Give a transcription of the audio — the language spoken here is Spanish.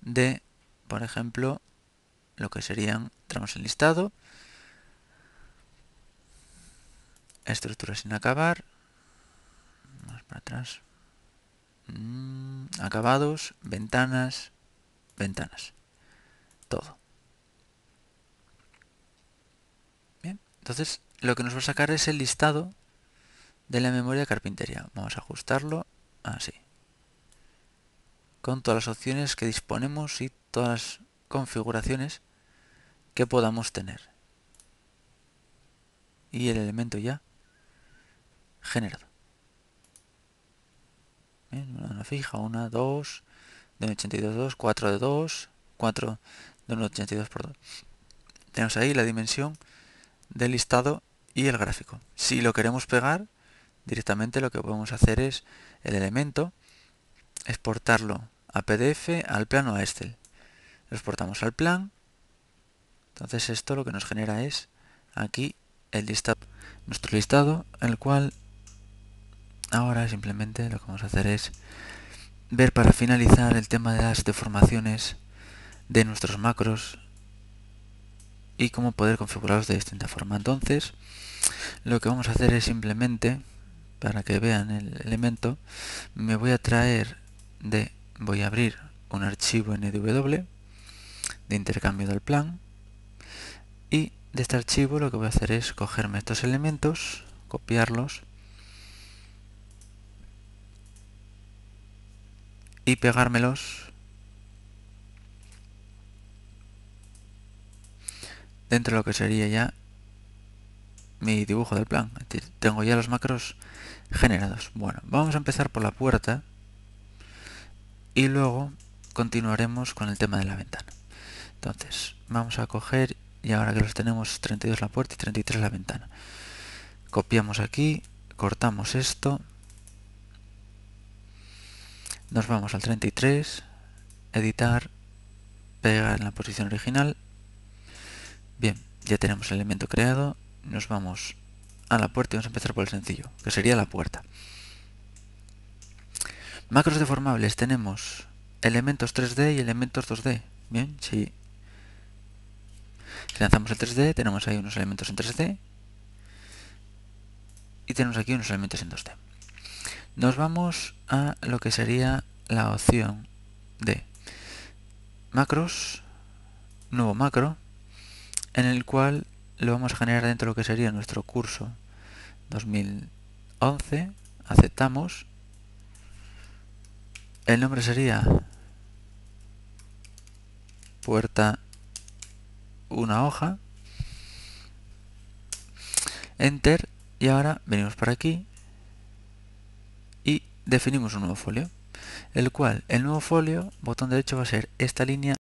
de, por ejemplo, lo que serían, tramos en listado, estructura sin acabar, más para atrás, mm, acabados, ventanas, ventanas, todo. Bien, entonces lo que nos va a sacar es el listado de la memoria de carpintería. Vamos a ajustarlo así con todas las opciones que disponemos y todas las configuraciones que podamos tener. Y el elemento ya generado. una fija, una, dos, de 82, 2, 4 de 2, 4 de 1,82, 82 por 2. Tenemos ahí la dimensión del listado y el gráfico. Si lo queremos pegar, directamente lo que podemos hacer es el elemento, exportarlo a PDF, al plano a Excel. exportamos al plan. Entonces esto lo que nos genera es aquí el listado, nuestro listado, el cual ahora simplemente lo que vamos a hacer es ver para finalizar el tema de las deformaciones de nuestros macros y cómo poder configurarlos de distinta forma. Entonces, lo que vamos a hacer es simplemente, para que vean el elemento, me voy a traer de voy a abrir un archivo NW de intercambio del plan y de este archivo lo que voy a hacer es cogerme estos elementos, copiarlos y pegármelos dentro de lo que sería ya mi dibujo del plan. tengo ya los macros generados. Bueno, vamos a empezar por la puerta y luego continuaremos con el tema de la ventana. Entonces, vamos a coger, y ahora que los tenemos 32 la puerta y 33 la ventana. Copiamos aquí, cortamos esto, nos vamos al 33, editar, pegar en la posición original. Bien, ya tenemos el elemento creado, nos vamos a la puerta y vamos a empezar por el sencillo, que sería la puerta. Macros deformables tenemos elementos 3D y elementos 2D. Bien, si, lanzamos el 3D tenemos ahí unos elementos en 3D y tenemos aquí unos elementos en 2D. Nos vamos a lo que sería la opción de macros, nuevo macro, en el cual lo vamos a generar dentro de lo que sería nuestro curso 2011, aceptamos el nombre sería puerta una hoja. Enter y ahora venimos para aquí y definimos un nuevo folio. El cual, el nuevo folio, botón derecho va a ser esta línea